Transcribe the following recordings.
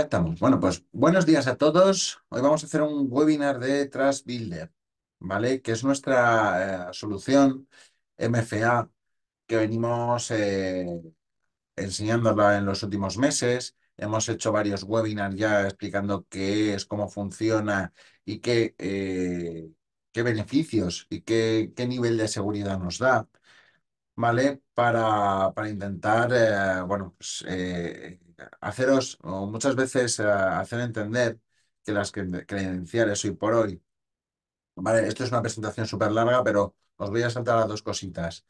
estamos. Bueno, pues buenos días a todos. Hoy vamos a hacer un webinar de Trust Builder, ¿vale? Que es nuestra eh, solución MFA que venimos eh, enseñándola en los últimos meses. Hemos hecho varios webinars ya explicando qué es, cómo funciona y qué, eh, qué beneficios y qué, qué nivel de seguridad nos da, ¿vale? Para, para intentar, bueno, pues haceros, o muchas veces eh, hacer entender que las credenciales hoy por hoy, vale, esto es una presentación súper larga, pero os voy a saltar las dos cositas.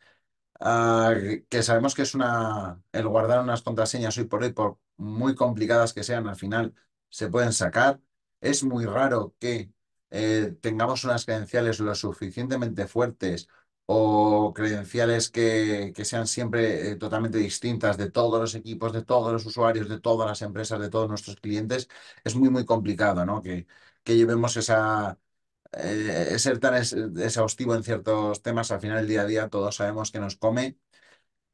Ah, que sabemos que es una, el guardar unas contraseñas hoy por hoy, por muy complicadas que sean, al final se pueden sacar. Es muy raro que eh, tengamos unas credenciales lo suficientemente fuertes o credenciales que, sean siempre eh, totalmente distintas de todos los equipos, de todos los usuarios, de todas las empresas, de todos nuestros clientes, es muy, muy complicado, ¿no? Que, que llevemos esa, eh, ser tan exhaustivo en ciertos temas, al final el día a día todos sabemos que nos come.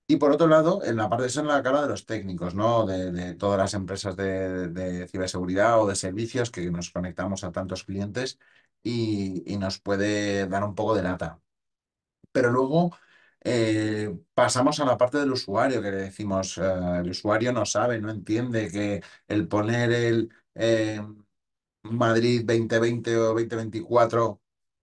Y por otro lado, en la parte eso en la cara de los técnicos, ¿no? De, todas las empresas de, ciberseguridad o de servicios que nos conectamos a tantos clientes y, y nos puede dar un poco de lata pero luego eh, pasamos a la parte del usuario, que le decimos, eh, el usuario no sabe, no entiende que el poner el eh, Madrid 2020 o 2024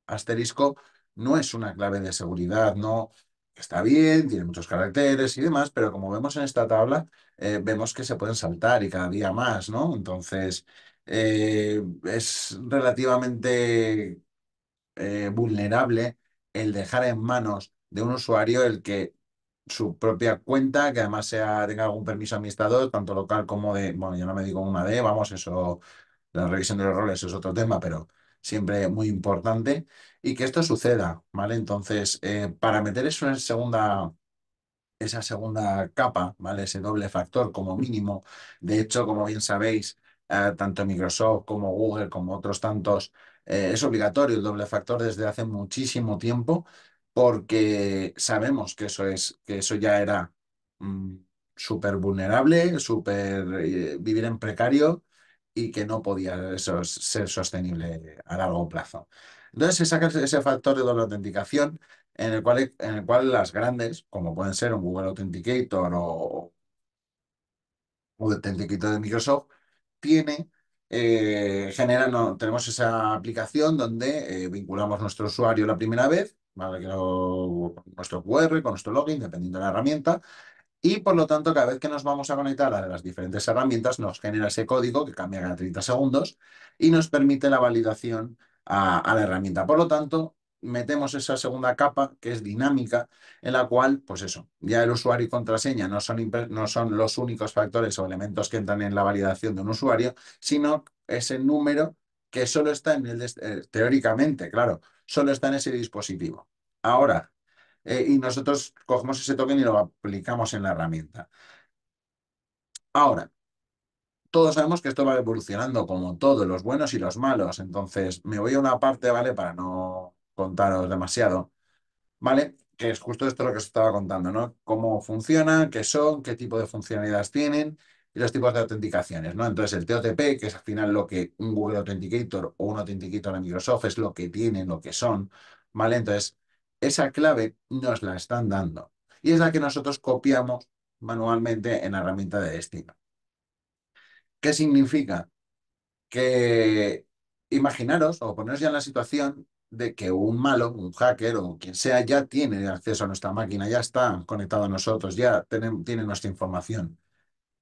asterisco no es una clave de seguridad, no está bien, tiene muchos caracteres y demás, pero como vemos en esta tabla, vemos que se pueden saltar y cada día más, ¿no? Entonces, es relativamente vulnerable el dejar en manos de un usuario el que su propia cuenta, que además sea, tenga algún permiso administrador, tanto local como de, bueno, yo no me digo una de, vamos, eso, la revisión de los roles es otro tema, pero siempre muy importante, y que esto suceda, ¿vale? Entonces, eh, para meter eso en segunda, esa segunda capa, ¿vale? Ese doble factor como mínimo, de hecho, como bien sabéis, eh, tanto Microsoft como Google, como otros tantos, eh, es obligatorio el doble factor desde hace muchísimo tiempo porque sabemos que eso, es, que eso ya era mm, súper vulnerable, súper eh, vivir en precario y que no podía eso, ser sostenible a largo plazo. Entonces se ese factor de doble autenticación en el cual, e, en el cual las grandes, como pueden ser un Google Authenticator o, un Authenticator de Microsoft, tiene eh, genera, tenemos esa aplicación donde eh, vinculamos nuestro usuario la primera vez, nuestro QR, con nuestro login, dependiendo de la herramienta, y por lo tanto cada vez que nos vamos a conectar a las diferentes herramientas nos genera ese código que cambia cada 30 segundos y nos permite la validación a la herramienta. Por lo tanto, metemos esa segunda capa que es dinámica, en la cual, pues eso, ya el usuario y contraseña no son, no son los únicos factores o elementos que entran en la validación de un usuario, sino ese número que solo está en el, eh, teóricamente, claro, solo está en ese dispositivo. Ahora, eh, y nosotros cogemos ese token y lo aplicamos en la herramienta. Ahora, todos sabemos que esto va evolucionando como todos los buenos y los malos. Entonces, me voy a una parte, ¿vale? Para no contaros demasiado, ¿vale? Que es justo esto lo que os estaba contando, ¿no? Cómo funcionan, qué son, qué tipo de funcionalidades tienen y los tipos de autenticaciones, ¿no? Entonces el TOTP, que es al final lo que un Google Authenticator o un Authenticator de Microsoft es lo que tienen, lo que son, ¿vale? Entonces esa clave nos la están dando y es la que nosotros copiamos manualmente en la herramienta de destino. ¿Qué significa? Que imaginaros o poneros ya en la situación de que un malo, un hacker o quien sea, ya tiene acceso a nuestra máquina, ya está conectado a nosotros, ya tiene, nuestra información.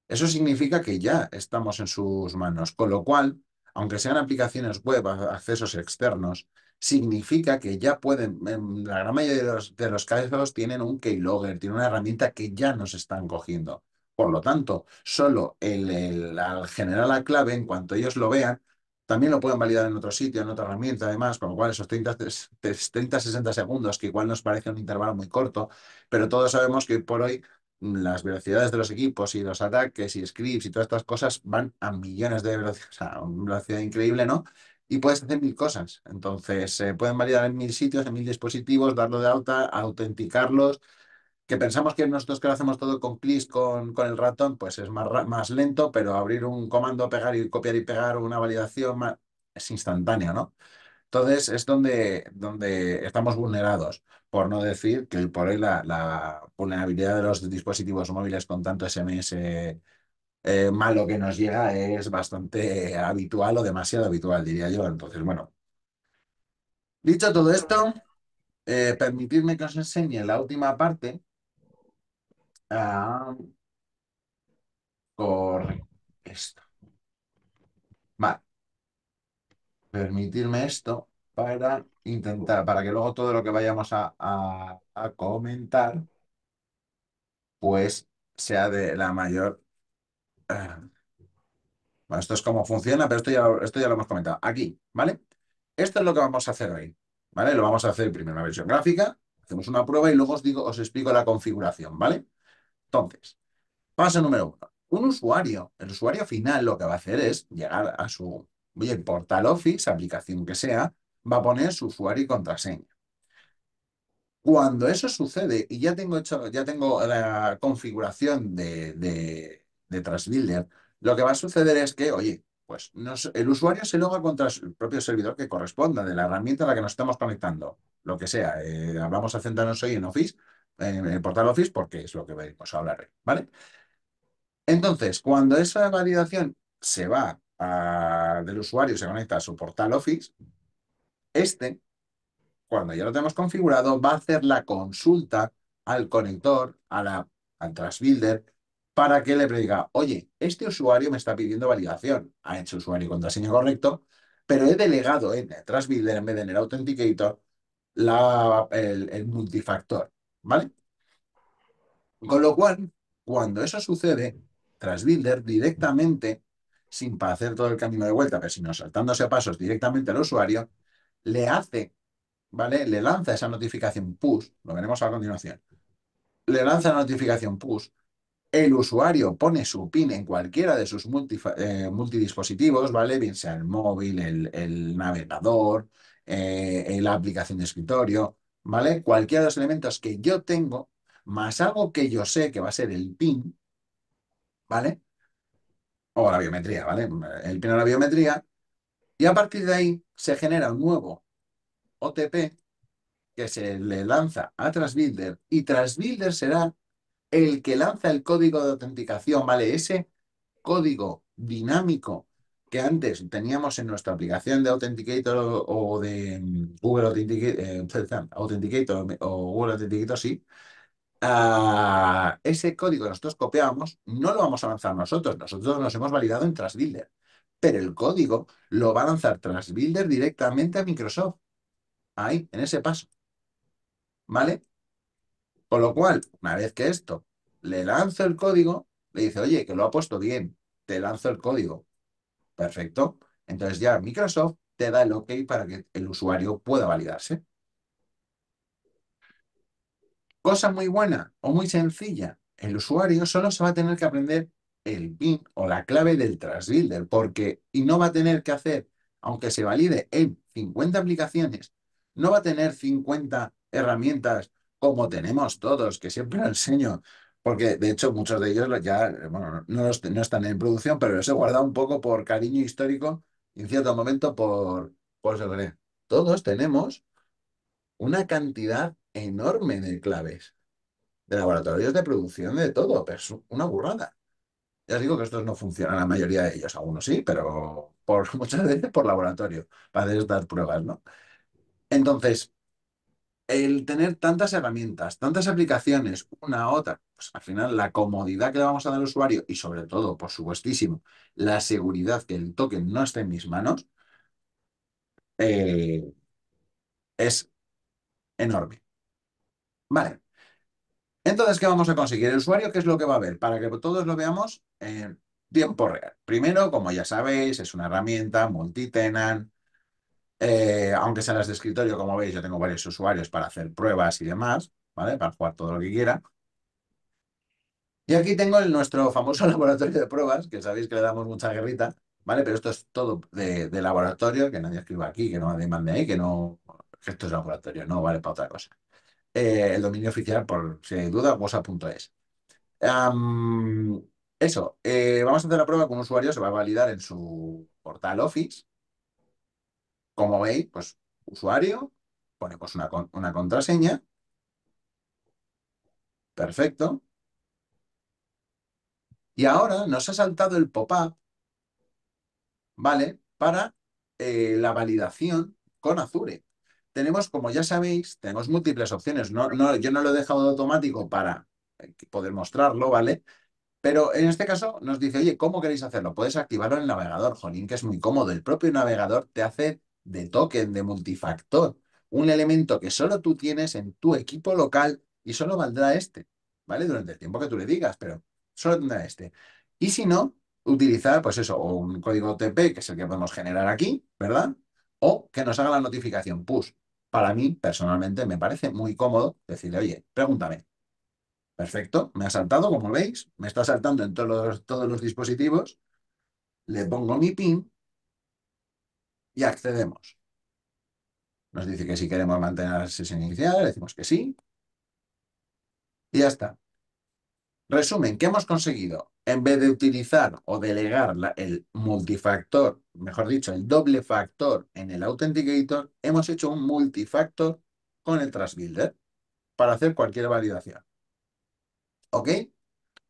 Eso significa que ya estamos en sus manos, con lo cual, aunque sean aplicaciones web, accesos externos, significa que ya pueden, em, la gran mayoría de los, de tienen un keylogger, tienen una herramienta que ya nos están cogiendo. Por lo tanto, solo el, el, al generar la clave, en cuanto ellos lo vean, también lo pueden validar en otro sitio, en otra herramienta, además, con lo cual esos 30-60 segundos, que igual nos parece un intervalo muy corto, pero todos sabemos que por hoy mm, las velocidades de los equipos y los ataques y scripts y todas estas cosas van a millones de velocidades, o sea, una velocidad increíble, ¿no? Y puedes hacer mil cosas. Entonces, se eh, pueden validar en mil sitios, en mil dispositivos, darlo de alta, autenticarlos, que pensamos que nosotros que lo hacemos todo con clics, con, con, el ratón, pues es más, más lento, pero abrir un comando, pegar y copiar y pegar una validación es instantáneo, ¿no? Entonces es donde, donde estamos vulnerados, por no decir que por ahí la, vulnerabilidad de los dispositivos móviles con tanto SMS eh, malo que nos llega es bastante habitual o demasiado habitual, diría yo. Entonces, bueno. Dicho todo esto, eh, permitidme que os enseñe la última parte, Ah, Corre Esto. Vale. Permitirme esto para intentar, para que luego todo lo que vayamos a, a, comentar, pues sea de la mayor... Eh, bueno, esto es como funciona, pero esto ya, esto ya lo hemos comentado. Aquí, ¿vale? Esto es lo que vamos a hacer hoy, ¿vale? Lo vamos a hacer primero la versión gráfica, hacemos una prueba y luego os digo, os explico la configuración, ¿vale? Entonces, paso número uno. Un usuario, el usuario final lo que va a hacer es llegar a su oye, portal Office, aplicación que sea, va a poner su usuario y contraseña. Cuando eso sucede y ya tengo hecho, ya tengo la configuración de, de, Transbuilder, lo que va a suceder es que, oye, pues el usuario se logra contra el propio servidor que corresponda de la herramienta a la que nos estamos conectando, lo que sea. hablamos, eh, vamos a centrarnos hoy en Office, en el portal Office porque es lo que venimos a hablar, ¿vale? Entonces, cuando esa validación se va del usuario, se conecta a su portal Office, este, cuando ya lo tenemos configurado, va a hacer la consulta al conector, a al transbuilder, para que le prediga, oye, este usuario me está pidiendo validación, ha hecho usuario y contraseña correcto, pero he delegado en el transbuilder, en vez de en el authenticator, la, el multifactor. ¿Vale? Con lo cual, cuando eso sucede, Trasbuilder directamente, sin hacer todo el camino de vuelta, pero sino saltándose pasos directamente al usuario, le hace, ¿vale? Le lanza esa notificación push, lo veremos a continuación. Le lanza la notificación push, el usuario pone su PIN en cualquiera de sus multi, eh, multidispositivos, ¿vale? Bien sea el móvil, el, el navegador, eh, la aplicación de escritorio, ¿vale? Cualquiera de los elementos que yo tengo, más algo que yo sé que va a ser el pin, ¿vale? O la biometría, ¿vale? El pin o la biometría. Y a partir de ahí se genera un nuevo OTP que se le lanza a Transbuilder y Transbuilder será el que lanza el código de autenticación, ¿vale? Ese código dinámico que antes teníamos en nuestra aplicación de Authenticator o de mm, Google Authenticator, eh, o Google Authenticator, sí, ah, ese código que nosotros copiábamos no lo vamos a lanzar nosotros. Nosotros nos hemos validado en Trasbuilder, pero el código lo va a lanzar Trasbuilder directamente a Microsoft. Ahí, en ese paso. ¿Vale? Con lo cual, una vez que esto le lanzo el código, le dice, oye, que lo ha puesto bien, te lanzo el código Perfecto. Entonces ya Microsoft te da el OK para que el usuario pueda validarse. Cosa muy buena o muy sencilla. El usuario solo se va a tener que aprender el PIN o la clave del Transbuilder. porque y no va a tener que hacer, aunque se valide en 50 aplicaciones, no va a tener 50 herramientas como tenemos todos, que siempre lo enseño porque de hecho muchos de ellos ya bueno, no, están en producción, pero eso guarda guardado un poco por cariño histórico y en cierto momento por, por Todos tenemos una cantidad enorme de claves, de laboratorios de producción, de todo, pero es una burrada. Ya os digo que estos no funcionan, la mayoría de ellos, algunos sí, pero por muchas veces por laboratorio, para dar pruebas, ¿no? Entonces, el tener tantas herramientas, tantas aplicaciones, una a otra, pues al final la comodidad que le vamos a dar al usuario y sobre todo, por supuestísimo, la seguridad que el token no esté en mis manos, eh, es enorme. Vale. Entonces, ¿qué vamos a conseguir? El usuario, ¿qué es lo que va a ver? Para que todos lo veamos en tiempo real. Primero, como ya sabéis, es una herramienta multitenant, eh, aunque sean las de escritorio, como veis, yo tengo varios usuarios para hacer pruebas y demás, ¿vale? Para jugar todo lo que quiera. Y aquí tengo nuestro famoso laboratorio de pruebas, que sabéis que le damos mucha guerrita, ¿vale? Pero esto es todo de, laboratorio, que nadie escriba aquí, que no nadie mande ahí, que no... Que esto es laboratorio, no vale para otra cosa. Eh, el dominio oficial, por si hay duda, gosa.es. eso, eh, vamos a hacer la prueba con un usuario, se va a validar en su portal Office, como veis, pues usuario, ponemos una, una contraseña. Perfecto. Y ahora nos ha saltado el pop-up, ¿vale? Para eh, la validación con Azure. Tenemos, como ya sabéis, tenemos múltiples opciones. yo no lo he dejado automático para eh, poder mostrarlo, ¿vale? Pero en este caso nos dice, oye, ¿cómo queréis hacerlo? Puedes activarlo en el navegador, jolín, que es muy cómodo. El propio navegador te hace de token, de multifactor, un elemento que solo tú tienes en tu equipo local y solo valdrá este, ¿vale? Durante el tiempo que tú le digas, pero solo tendrá este. Y si no, utilizar, pues eso, o un código OTP, que es el que podemos generar aquí, ¿verdad? O que nos haga la notificación push. Para mí, personalmente, me parece muy cómodo decirle, oye, pregúntame. Perfecto, me ha saltado, como veis, me está saltando en todos todos los dispositivos. Le pongo mi PIN y accedemos. Nos dice que si queremos mantener la sesión inicial, decimos que sí. Y ya está. Resumen, ¿qué hemos conseguido? En vez de utilizar o delegar el multifactor, mejor dicho, el doble factor en el Authenticator, hemos hecho un multifactor con el Trust para hacer cualquier validación. ¿Ok?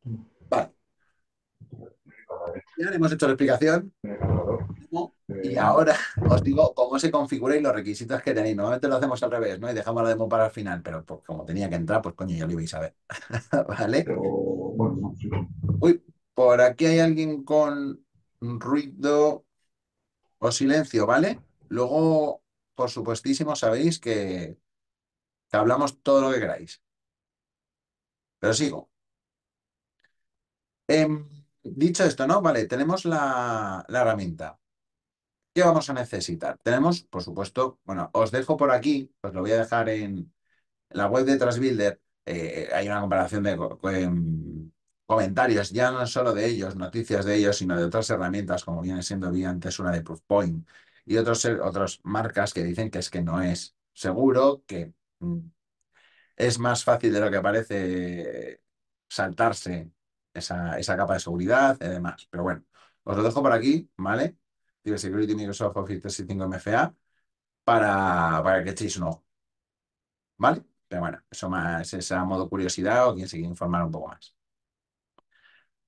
Mm. Vale. Ya hemos hecho la explicación y ahora os digo cómo se configura y los requisitos que tenéis. Normalmente lo hacemos al revés, ¿no? Y dejamos la demo para el final, pero pues, como tenía que entrar, pues coño, ya lo ibais a ver. ¿Vale? Uy, por aquí hay alguien con ruido o silencio, ¿vale? Luego, por supuestísimo, sabéis que, hablamos todo lo que queráis. Pero sigo. Em, dicho esto, ¿no? Vale, tenemos la, la herramienta vamos a necesitar? Tenemos, por supuesto, bueno, os dejo por aquí, os lo voy a dejar en la web de Trasbuilder, eh, hay una comparación de comentarios, ya no solo de ellos, noticias de ellos, sino de otras herramientas, como viene siendo bien antes una de Proofpoint y otros, eh, otras marcas que dicen que es que no es seguro, que mm, es más fácil de lo que parece eh, saltarse esa capa de seguridad y demás. Pero bueno, os lo dejo por aquí, ¿vale? Security Microsoft Office 365 MFA para, para que echéis un ojo. ¿Vale? Pero bueno, eso más es a modo curiosidad o quien se quiere informar un poco más.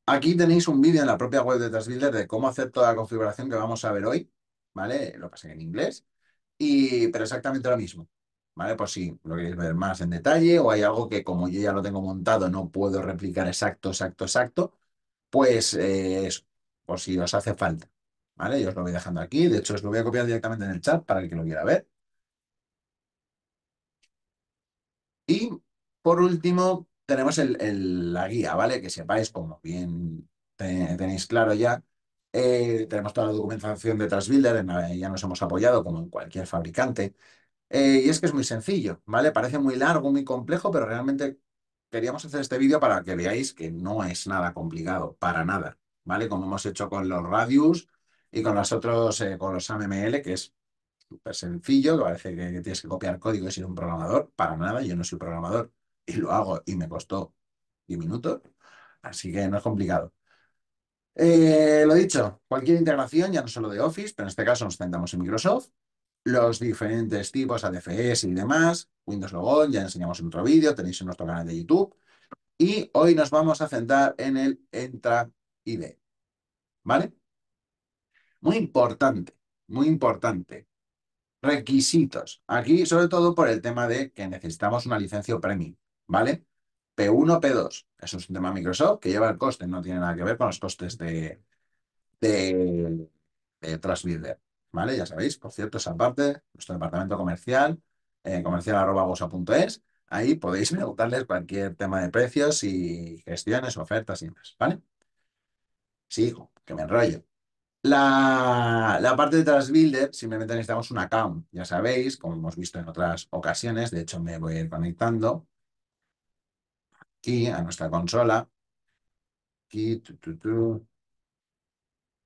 Aquí tenéis un vídeo en la propia web de Transbuilder de cómo hacer toda la configuración que vamos a ver hoy, ¿vale? Lo pasé en inglés, y, pero exactamente lo mismo, ¿vale? Por si lo queréis ver más en detalle o hay algo que como yo ya lo tengo montado no puedo replicar exacto, exacto, exacto, pues eh, eso, por si os hace falta, yo os lo voy dejando aquí. De hecho, os lo voy a copiar directamente en el chat para el que lo quiera ver. Y por último, tenemos la guía, ¿vale? Que sepáis, como bien tenéis claro ya, eh, tenemos toda la documentación de Transbuilder, ya nos hemos apoyado como en cualquier fabricante. Eh, y es que es muy sencillo, ¿vale? Parece muy largo, muy complejo, pero realmente queríamos hacer este vídeo para que veáis que no es nada complicado, para nada, ¿vale? Como hemos hecho con los radius, y con los otros, eh, con los AMML, que es súper sencillo, que parece que tienes que copiar código y ser un programador. Para nada, yo no soy programador y lo hago y me costó 10 minutos. Así que no es complicado. Eh, lo dicho, cualquier integración, ya no solo de Office, pero en este caso nos centramos en Microsoft, los diferentes tipos, ADFS y demás, Windows Logon, ya enseñamos en otro vídeo, tenéis en nuestro canal de YouTube. Y hoy nos vamos a centrar en el Entra ID. ¿Vale? Muy importante, muy importante. Requisitos. Aquí, sobre todo por el tema de que necesitamos una licencia premium, ¿vale? P1, P2. Eso es un tema Microsoft que lleva el coste, no tiene nada que ver con los costes de, de, ¿vale? Ya sabéis, por cierto, esa parte, nuestro departamento comercial, eh, comercial.gosa.es, ahí podéis preguntarles cualquier tema de precios y gestiones, ofertas y demás, ¿vale? Sigo, que me enrollo. La, la, parte de builder simplemente necesitamos un account, ya sabéis, como hemos visto en otras ocasiones, de hecho me voy a ir conectando aquí a nuestra consola. Aquí,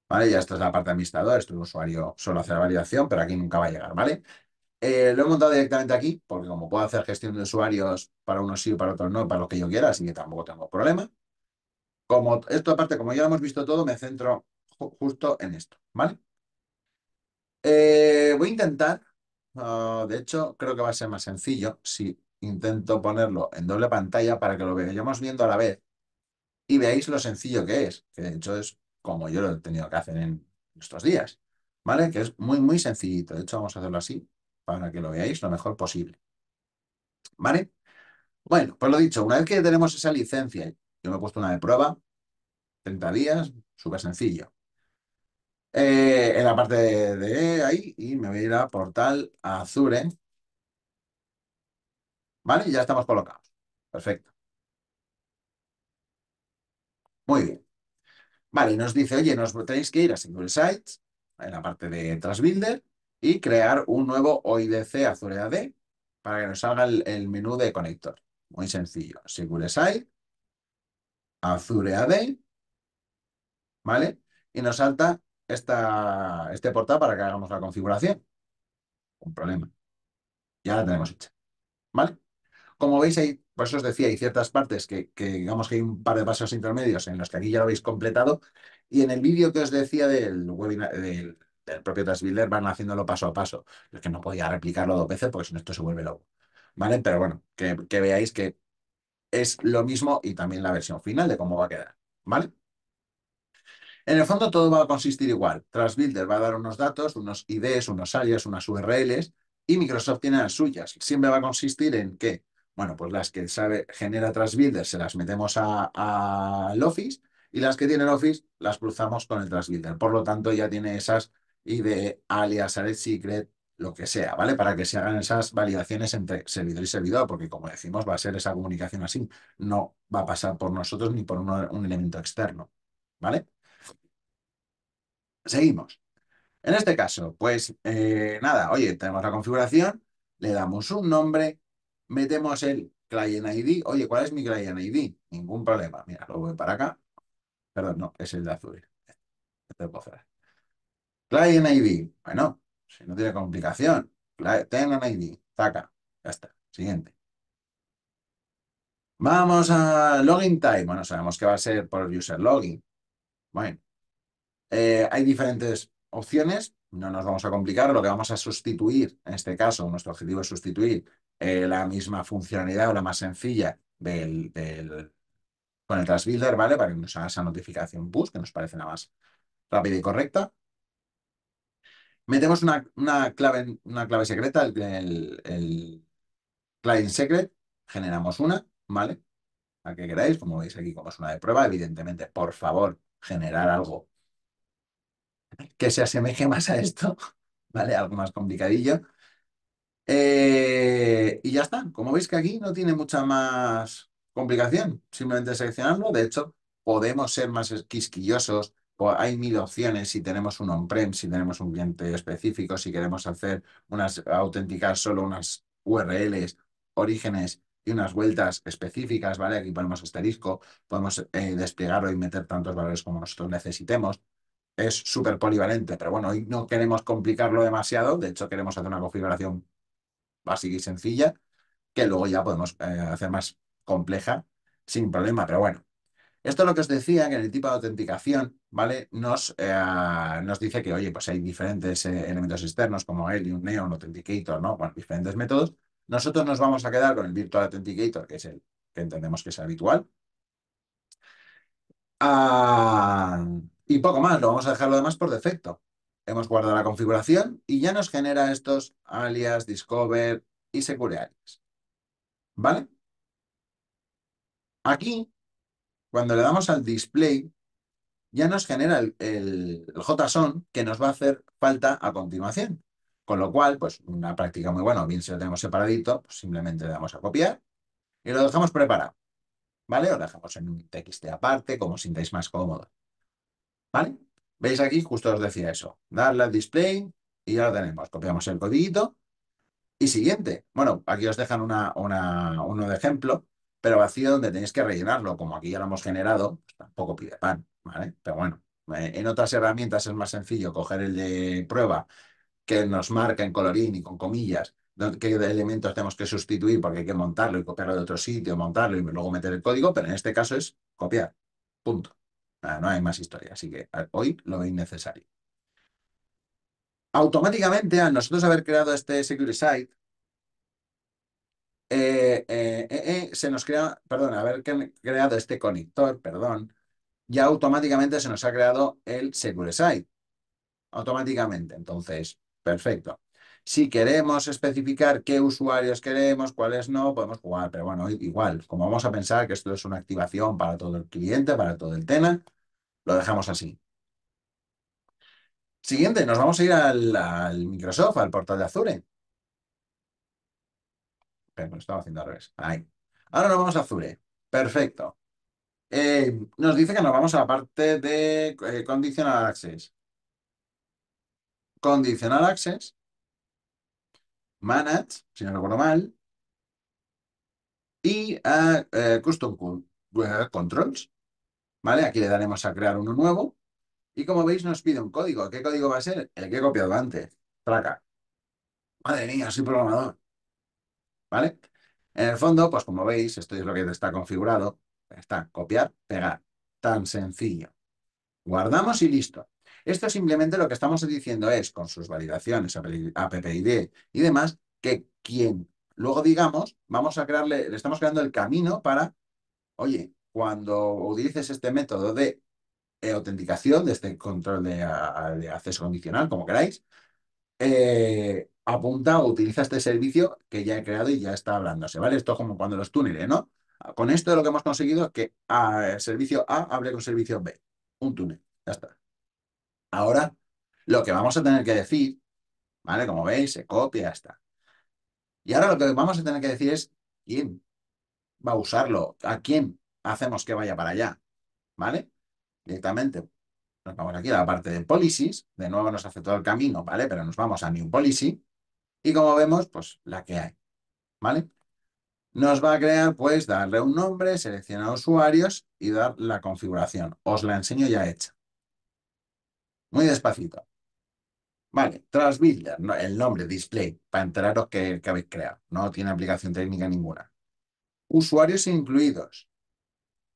Vale, ya esta es la parte de administrador, esto usuario solo hace la validación, pero aquí nunca va a llegar, ¿vale? Eh, lo he montado directamente aquí, porque como puedo hacer gestión de usuarios para unos sí, para otros no, para lo que yo quiera, así que tampoco tengo problema. Como esto aparte, como ya hemos visto todo, me centro justo en esto, ¿vale? Eh, voy a intentar, ah, de hecho, creo que va a ser más sencillo si intento ponerlo en doble pantalla para que lo veamos viendo a la vez y veáis lo sencillo que es, que de hecho es como yo lo he tenido que hacer en estos días, ¿vale? Que es muy, muy sencillito. De hecho, vamos a hacerlo así para que lo veáis lo mejor posible, ¿vale? Bueno, pues lo dicho, una vez que tenemos esa licencia, yo me he puesto una de prueba, 30 días, súper sencillo. Eh, en la parte de, ahí y me voy a ir a portal Azure. ¿Vale? ya estamos colocados. Perfecto. Muy bien. Vale, y nos dice, oye, nos tenéis que ir a Single Site, en la parte de Transbuilder, y crear un nuevo OIDC Azure AD para que nos salga el, menú de conector. Muy sencillo. Single Site, Azure AD, ¿vale? Y nos salta esta, este portal para que hagamos la configuración. Un problema. Ya la tenemos hecha. ¿Vale? Como veis, ahí por eso os decía, hay ciertas partes que, digamos que hay un par de pasos intermedios en los que aquí ya lo habéis completado. Y en el vídeo que os decía del webinar, del, del propio Builder van haciéndolo paso a paso. Es que no podía replicarlo dos veces porque si no esto se vuelve loco. ¿Vale? Pero bueno, que, que veáis que es lo mismo y también la versión final de cómo va a quedar. ¿Vale? En el fondo todo va a consistir igual. Transbuilder va a dar unos datos, unos IDs, unos alias, unas URLs, y Microsoft tiene las suyas. Siempre va a consistir en que, bueno, pues las que sabe, genera Transbuilder se las metemos al a Office y las que tiene el Office las cruzamos con el Transbuilder. Por lo tanto, ya tiene esas ID, alias, alias Secret, lo que sea, ¿vale? Para que se hagan esas validaciones entre servidor y servidor, porque como decimos, va a ser esa comunicación así. No va a pasar por nosotros ni por un elemento externo, ¿vale? Seguimos. En este caso, pues eh, nada, oye, tenemos la configuración, le damos un nombre, metemos el client ID. Oye, ¿cuál es mi client ID? Ningún problema. Mira, lo voy para acá. Perdón, no, es el de azul. Este Client ID. Bueno, si no tiene complicación. un ID. Acá, Ya está. Siguiente. Vamos a login time. Bueno, sabemos que va a ser por user login. Bueno, eh, hay diferentes opciones, no nos vamos a complicar, lo que vamos a sustituir, en este caso, nuestro objetivo es sustituir eh, la misma funcionalidad o la más sencilla del, con el transbuilder, ¿vale? Para que nos haga esa notificación push, que nos parece la más rápida y correcta. Metemos una, clave, una clave secreta, el, el, el client secret, generamos una, ¿vale? La que queráis, como veis aquí, como es una de prueba, evidentemente, por favor, generar algo que se asemeje más a esto, ¿vale? Algo más complicadillo. Eh, y ya está. Como veis que aquí no tiene mucha más complicación. Simplemente seleccionarlo. De hecho, podemos ser más quisquillosos. Hay mil opciones si tenemos un on-prem, si tenemos un cliente específico, si queremos hacer unas, autenticar solo unas URLs, orígenes y unas vueltas específicas, ¿vale? Aquí ponemos asterisco, podemos eh, desplegarlo y meter tantos valores como nosotros necesitemos es súper polivalente, pero bueno, hoy no queremos complicarlo demasiado, de hecho queremos hacer una configuración básica y sencilla, que luego ya podemos eh, hacer más compleja sin problema, pero bueno. Esto es lo que os decía, que en el tipo de autenticación, ¿vale? Nos, eh, nos dice que, oye, pues hay diferentes eh, elementos externos como Helium, Neon, Authenticator, ¿no? Bueno, diferentes métodos. Nosotros nos vamos a quedar con el Virtual Authenticator, que es el que entendemos que es habitual. Ah, y poco más, lo vamos a dejar lo demás por defecto. Hemos guardado la configuración y ya nos genera estos alias, discover y secure alias. ¿Vale? Aquí, cuando le damos al display, ya nos genera el, JSON que nos va a hacer falta a continuación. Con lo cual, pues una práctica muy buena, bien si lo tenemos separadito, pues simplemente le damos a copiar y lo dejamos preparado. ¿Vale? O lo dejamos en un TXT aparte, como sintáis más cómodo. ¿Vale? ¿Veis aquí? Justo os decía eso. Darle al display y ya lo tenemos. Copiamos el codiguito y siguiente. Bueno, aquí os dejan una, uno de ejemplo, pero vacío donde tenéis que rellenarlo. Como aquí ya lo hemos generado, pues tampoco pide pan, ¿vale? Pero bueno, eh, en otras herramientas es más sencillo coger el de prueba que nos marca en colorín y con comillas qué elementos tenemos que sustituir porque hay que montarlo y copiarlo de otro sitio, montarlo y luego meter el código, pero en este caso es copiar. Punto no hay más historia, así que hoy lo veis necesario. Automáticamente, al nosotros haber creado este secure Site, eh, eh, eh, se nos crea, perdón, haber creado este conector, perdón, ya automáticamente se nos ha creado el Secure Site. Automáticamente, entonces, perfecto. Si queremos especificar qué usuarios queremos, cuáles no, podemos jugar, pero bueno, igual, como vamos a pensar que esto es una activación para todo el cliente, para todo el tema... Lo dejamos así. Siguiente, nos vamos a ir al, Microsoft, al portal de Azure. Pero lo estaba haciendo al revés. Ahí. Ahora nos vamos a Azure. Perfecto. Eh, nos dice que nos vamos a la parte de eh, Conditional Access. Conditional Access. Manage, si no recuerdo mal. Y a, ah, eh, Custom Controls. ¿Vale? Aquí le daremos a crear uno nuevo. Y como veis, nos pide un código. ¿Qué código va a ser? El que he copiado antes. Traca. Madre mía, soy programador. ¿Vale? En el fondo, pues como veis, esto es lo que está configurado. Está copiar, pegar. Tan sencillo. Guardamos y listo. Esto simplemente lo que estamos diciendo es, con sus validaciones, AppID y demás, que quien luego digamos, vamos a crearle, le estamos creando el camino para, oye, cuando utilices este método de eh, autenticación, de este control de, acceso condicional, como queráis, eh, apunta o utiliza este servicio que ya he creado y ya está hablándose, ¿vale? Esto es como cuando los túneles, ¿no? Con esto lo que hemos conseguido es que ah, el servicio A hable con servicio B, un túnel, ya está. Ahora, lo que vamos a tener que decir, ¿vale? Como veis, se copia, ya está. Y ahora lo que vamos a tener que decir es quién va a usarlo, a quién hacemos que vaya para allá, ¿vale? Directamente nos vamos aquí a la parte de policies, de nuevo nos hace todo el camino, ¿vale? Pero nos vamos a new policy y como vemos, pues la que hay, ¿vale? Nos va a crear, pues, darle un nombre, seleccionar usuarios y dar la configuración. Os la enseño ya hecha. Muy despacito. Vale, tras no, el nombre, display, para enteraros que habéis creado. No tiene aplicación técnica ninguna. Usuarios incluidos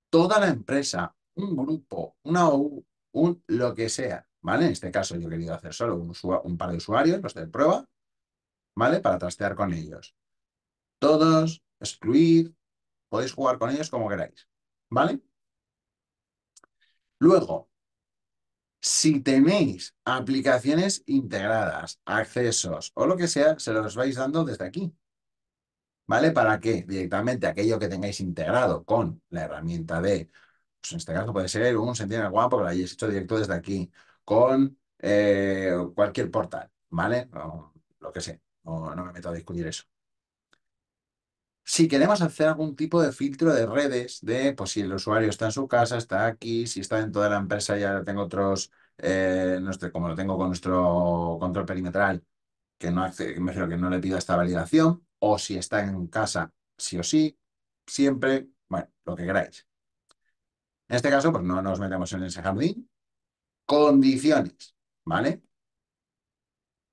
toda la empresa, un grupo, una OU, un lo que sea, ¿vale? En este caso yo he querido hacer solo un, par de usuarios, los de prueba, ¿vale? Para trastear con ellos. Todos, excluir, podéis jugar con ellos como queráis, ¿vale? Luego, si tenéis aplicaciones integradas, accesos o lo que sea, se los vais dando desde aquí. ¿vale? Para que directamente aquello que tengáis integrado con la herramienta de, pues en este caso puede ser un One, porque lo hayáis hecho directo desde aquí, con eh, cualquier portal, ¿vale? O, lo que sé, no, no me meto a discutir eso. Si queremos hacer algún tipo de filtro de redes, de pues si el usuario está en su casa, está aquí, si está dentro de la empresa, ya tengo otros, eh, nuestro, como lo tengo con nuestro control perimetral, que no, me que no le pida esta validación, o si está en casa sí o sí, siempre, bueno, lo que queráis. En este caso, pues no nos metemos en ese jardín. Condiciones, ¿vale?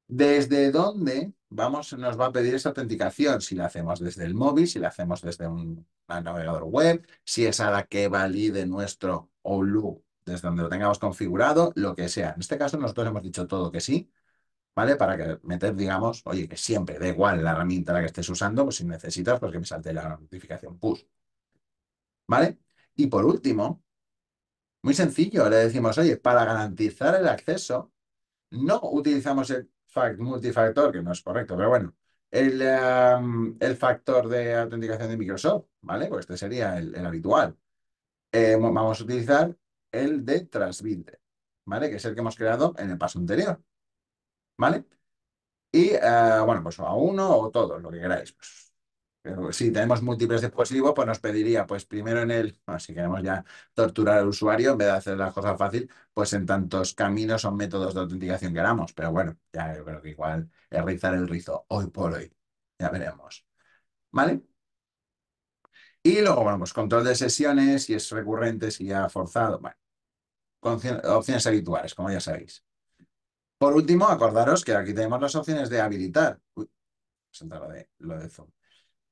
¿Desde dónde vamos, nos va a pedir esa autenticación? Si la hacemos desde el móvil, si la hacemos desde un, navegador web, si es a la que valide nuestro OLU, desde donde lo tengamos configurado, lo que sea. En este caso nosotros hemos dicho todo que sí, ¿vale? Para que meter, digamos, oye, que siempre, da igual la herramienta la que estés usando, pues si necesitas, pues que me salte la notificación push. ¿Vale? Y por último, muy sencillo, le decimos, oye, para garantizar el acceso, no utilizamos el fact multifactor, que no es correcto, pero bueno, el, em, factor de autenticación de Microsoft, ¿vale? Pues este sería el, habitual. Eh, vamos a utilizar el de transmite ¿vale? Que es el que hemos creado en el paso anterior. ¿vale? Y, eh, bueno, pues a uno o todos, lo que queráis. Pues. Pero si tenemos múltiples dispositivos, pues nos pediría, pues primero en el, si queremos ya torturar al usuario, en vez de hacer las cosa fácil, pues en tantos caminos o métodos de autenticación que queramos. Pero bueno, ya yo creo que igual es rizar el rizo hoy por hoy. Ya veremos. ¿Vale? Y luego, bueno, pues control de sesiones, si es recurrente, si ya forzado, bueno, opciones habituales, como ya sabéis. Por último, acordaros que aquí tenemos las opciones de habilitar. Uy, de, eh, lo de Zoom.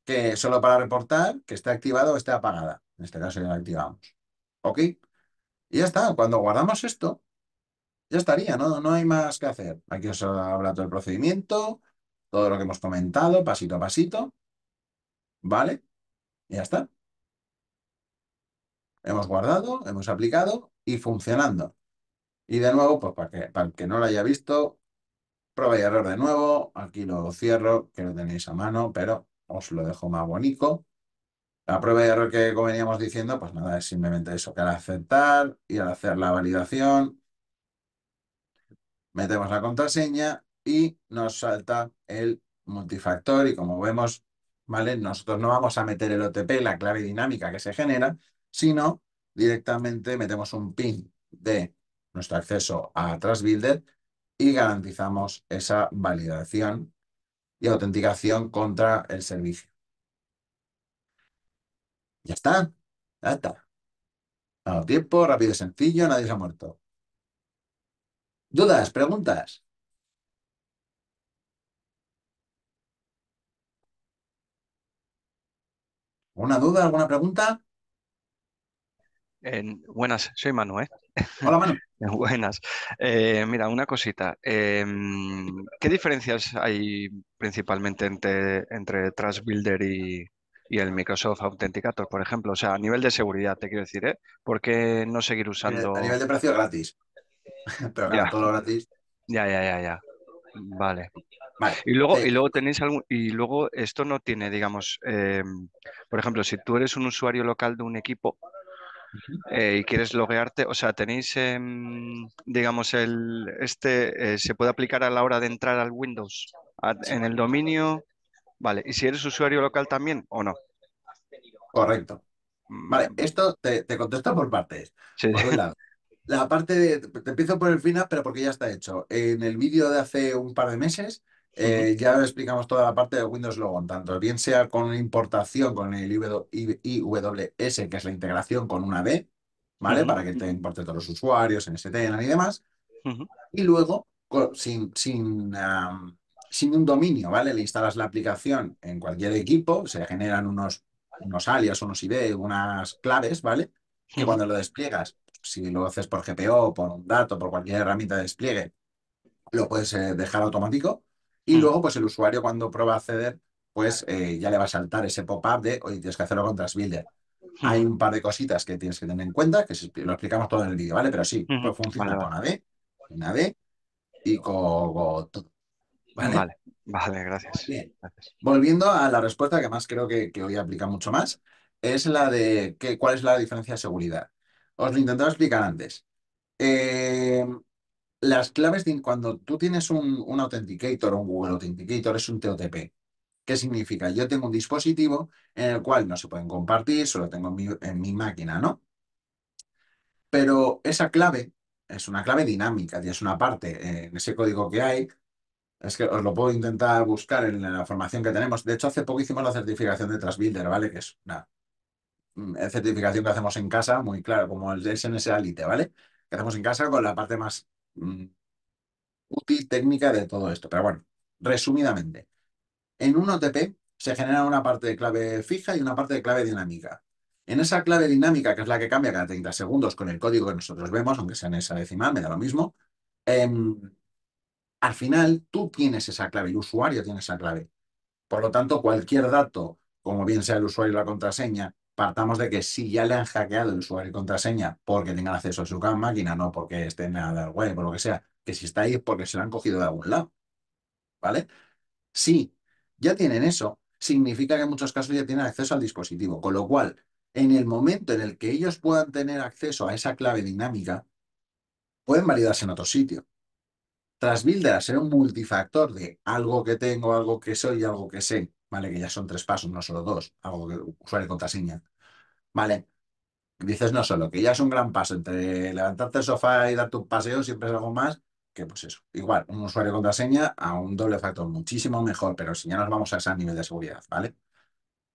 Que solo para reportar que esté activado o esté apagada. En este caso ya la activamos. ¿Ok? Y ya está. Cuando guardamos esto, ya estaría. No, no hay más que hacer. Aquí os habla todo el procedimiento, todo lo que hemos comentado, pasito a pasito. ¿Vale? Y ya está. Hemos guardado, hemos aplicado y funcionando. Y de nuevo, pues para, que, para el que no lo haya visto, prueba y error de nuevo. Aquí lo cierro, que lo tenéis a mano, pero os lo dejo más bonito. La prueba y error que veníamos diciendo, pues nada, es simplemente eso, que al aceptar y al hacer la validación, metemos la contraseña y nos salta el multifactor y como vemos, ¿vale? Nosotros no vamos a meter el OTP, la clave dinámica que se genera, sino directamente metemos un PIN de nuestro acceso a Trust y garantizamos esa validación y autenticación contra el servicio. Ya está, ya está. A tiempo, rápido y sencillo, nadie se ha muerto. ¿Dudas? ¿Preguntas? ¿Alguna duda? ¿Alguna pregunta? Eh, buenas, soy Manuel. ¿eh? Hola, Buenas. Eh, mira, una cosita. Em, ¿Qué diferencias hay principalmente entre, entre Trust Builder y, y, el Microsoft Authenticator, por ejemplo? O sea, a nivel de seguridad, te quiero decir, ¿eh? ¿Por qué no seguir usando...? A nivel de precio, gratis. Pero claro, todo gratis. Ya, ya, ya, ya. Vale. Vale, y luego, y luego tenéis algún, y luego esto no tiene, digamos, em, por ejemplo, si tú eres un usuario local de un equipo, eh, y quieres loguearte, o sea, tenéis, em, digamos, el este, eh, se puede aplicar a la hora de entrar al Windows, en el dominio, vale, y si eres usuario local también o no. Correcto. Vale, mm. esto te, te contesto por partes. la parte de, te empiezo por el final, pero porque ya está hecho. En el vídeo de hace un par de meses eh, ya explicamos toda la parte de Windows Logon, tanto bien sea con importación con el IWS, que es la integración con una B, ¿vale? Para que te importe todos los usuarios, en NSTN y demás. Y luego, sin, sin, sin, un dominio, ¿vale? Le instalas la aplicación en cualquier equipo, se generan unos, unos alias, unos ID, unas claves, ¿vale? Y cuando lo despliegas, si lo haces por GPO, por un dato, por cualquier herramienta de despliegue, lo puedes eh, dejar automático y mm. luego, pues el usuario cuando prueba a acceder, pues eh, ya le va a saltar ese pop-up de, oye, tienes que hacerlo con transbuilder mm. Hay un par de cositas que tienes que tener en cuenta, que lo explicamos todo en el vídeo, ¿vale? Pero sí, pues, funciona con AD, con AD y con, todo. ¿Vale? vale, gracias. gracias. Volviendo a la respuesta que más creo que, que hoy aplica mucho más, es la de que, cuál es la diferencia de seguridad. Os lo intentaba explicar antes. Eh, las claves de cuando tú tienes un, un Authenticator un Google Authenticator es un TOTP. ¿Qué significa? Yo tengo un dispositivo en el cual no se pueden compartir, solo tengo en mi, máquina, ¿no? Pero esa clave es una clave dinámica y es una parte eh, en ese código que hay. Es que os lo puedo intentar buscar en la formación que tenemos. De hecho, hace poco hicimos la certificación de Transbuilder, ¿vale? Que es una mm, certificación que hacemos en casa, muy claro, como el de sns Alite, ¿vale? Que hacemos en casa con la parte más Mm, útil técnica de todo esto. Pero bueno, resumidamente, en un OTP se genera una parte de clave fija y una parte de clave dinámica. En esa clave dinámica, que es la que cambia cada 30 segundos con el código que nosotros vemos, aunque sea en esa decimal, me da lo mismo, em, al final tú tienes esa clave, el usuario tiene esa clave. Por lo tanto, cualquier dato, como bien sea el usuario y la contraseña, partamos de que si ya le han hackeado el usuario y contraseña porque tengan acceso a su máquina, no porque estén en la web o lo que sea, que si está ahí es porque se lo han cogido de algún lado. ¿Vale? Si ya tienen eso, significa que en muchos casos ya tienen acceso al dispositivo, con lo cual, en el momento en el que ellos puedan tener acceso a esa clave dinámica, pueden validarse en otro sitio. Tras Builder ser un multifactor de algo que tengo, algo que soy y algo que sé, ¿vale? Que ya son tres pasos, no solo dos, hago usuario y contraseña, ¿vale? Dices no solo, que ya es un gran paso entre levantarte el sofá y dar un paseo, siempre es algo más que pues eso. Igual, un usuario y contraseña a un doble factor, muchísimo mejor, pero si ya nos vamos a ese nivel de seguridad, ¿vale?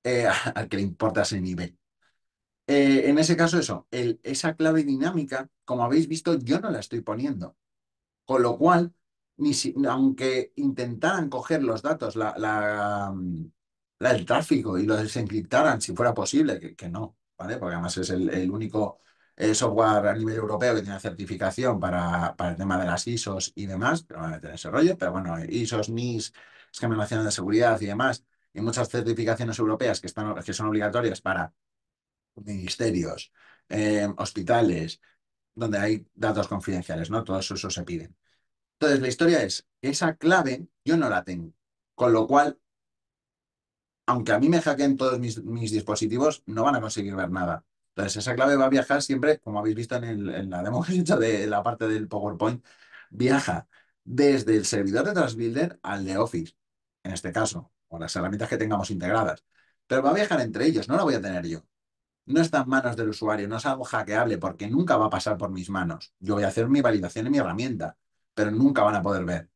Eh, al que le importa ese nivel. Eh, en ese caso, eso, el, esa clave dinámica, como habéis visto, yo no la estoy poniendo. Con lo cual, ni aunque intentaran coger los datos, mm, la, el tráfico y los desencriptaran, si fuera posible, que, no, ¿vale? Porque además es el, único eh, software a nivel europeo que tiene certificación para, para el tema de las ISOs y demás, pero ese rollo, pero bueno, ISOs, NIS, Esquema Nacional de Seguridad y demás, y muchas certificaciones europeas que, están, que son obligatorias para ministerios, eh, hospitales, donde hay datos confidenciales, ¿no? Todos eso se piden. Entonces, la historia es que esa clave yo no la tengo. Con lo cual, aunque a mí me hackeen todos mis, dispositivos, no van a conseguir ver nada. Entonces, esa clave va a viajar siempre, como habéis visto en, la demo que he hecho de la parte del PowerPoint, viaja desde el servidor de TransBuilder al de Office, en este caso, o las herramientas que tengamos integradas. Pero va a viajar entre ellos, no la voy a tener yo. No está en manos del usuario, no es algo hackeable porque nunca va a pasar por mis manos. Yo voy a hacer mi validación en mi herramienta pero nunca van a poder ver.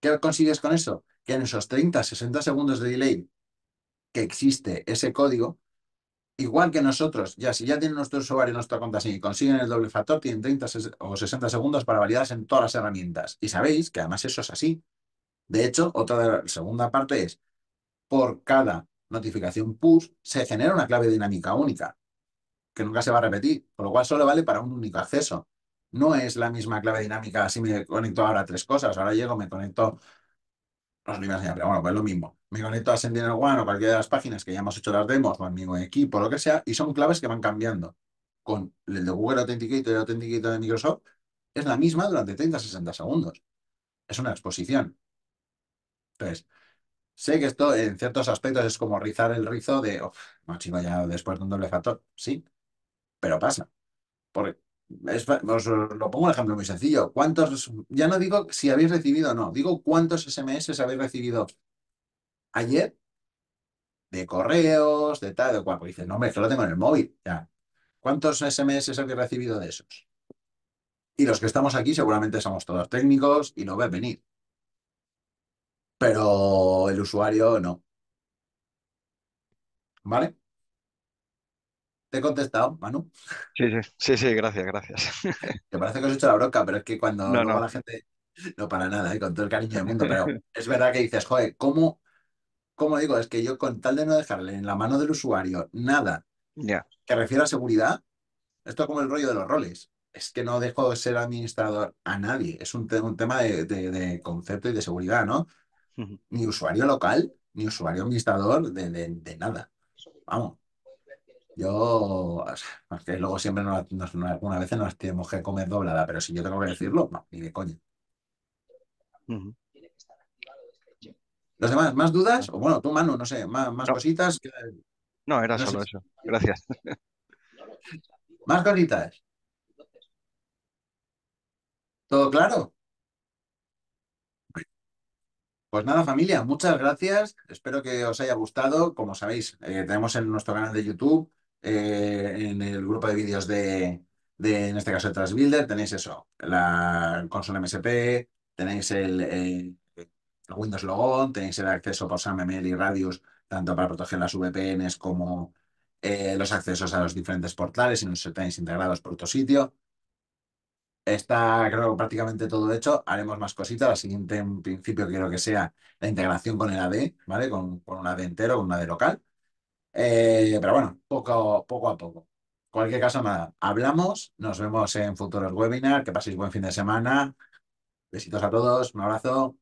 ¿Qué consigues con eso? Que en esos 30, 60 segundos de delay que existe ese código, igual que nosotros, ya si ya tienen nuestro usuario y nuestra contraseña y consiguen el doble factor, tienen 30 o 60 segundos para validarse en todas las herramientas. Y sabéis que además eso es así. De hecho, otra segunda parte es, por cada notificación push se genera una clave dinámica única, que nunca se va a repetir, por lo cual solo vale para un único acceso no es la misma clave dinámica. así me conecto ahora a tres cosas, ahora llego, me conecto. las bueno, pues lo mismo. Me conecto a Sendinel One o cualquiera de las páginas que ya hemos hecho las demos o en mi equipo, lo que sea, y son claves que van cambiando. Con el de Google Authenticator y el Authenticator de Microsoft, es la misma durante 30 60 segundos. Es una exposición. Entonces, sé que esto en ciertos aspectos es como rizar el rizo de, oh, chico, ya después de un doble factor. Sí, pero pasa. Porque os lo pongo un ejemplo muy sencillo. ¿Cuántos, ya no digo si habéis recibido o no, digo cuántos SMS habéis recibido ayer de correos, de tal, de cual. Pues dices, no, hombre, es que lo tengo en el móvil. Ya. ¿Cuántos SMS habéis recibido de esos? Y los que estamos aquí seguramente somos todos técnicos y lo ves venir. Pero el usuario no. ¿Vale? Te he contestado, Manu. Sí, sí, sí, sí gracias, gracias. Te parece que os he hecho la broca, pero es que cuando la gente. No, para nada, ¿eh? con todo el cariño del mundo, pero es verdad que dices, joder, ¿cómo, ¿cómo digo? Es que yo con tal de no dejarle en la mano del usuario nada que refiera a seguridad, esto es como el rollo de los roles. Es que no dejo ser administrador a nadie. Es un, tema de, concepto y de seguridad, ¿no? Ni usuario local, ni usuario administrador de nada. Vamos. Yo, que luego siempre nos, nos, algunas veces nos tenemos que comer doblada, pero si yo tengo que decirlo, no, ni de coña. Los este demás, ¿más dudas? O bueno, tú, mano no sé, más, más cositas. No, era solo eso. Gracias. ¿Más cositas? ¿Todo claro? Pues nada, familia, muchas gracias. Espero que os haya gustado. Como sabéis, eh, tenemos en nuestro canal de YouTube eh, en el grupo de vídeos de, en este caso, de Transbuilder, tenéis eso, la consola MSP, tenéis eh, el, Windows Logon, tenéis el acceso por SAMML y Radius, tanto para proteger las VPNs como eh, los accesos a los diferentes portales y se tenéis integrados por otro sitio. Está, creo, prácticamente todo hecho. Haremos más cositas. La siguiente, en principio, quiero que sea la integración con el AD, ¿vale? Con, con un AD entero, con un AD local. Eh, pero bueno, poco, poco a poco. Cualquier caso, nada. Hablamos, nos vemos en futuros webinars. Que paséis buen fin de semana. Besitos a todos, un abrazo.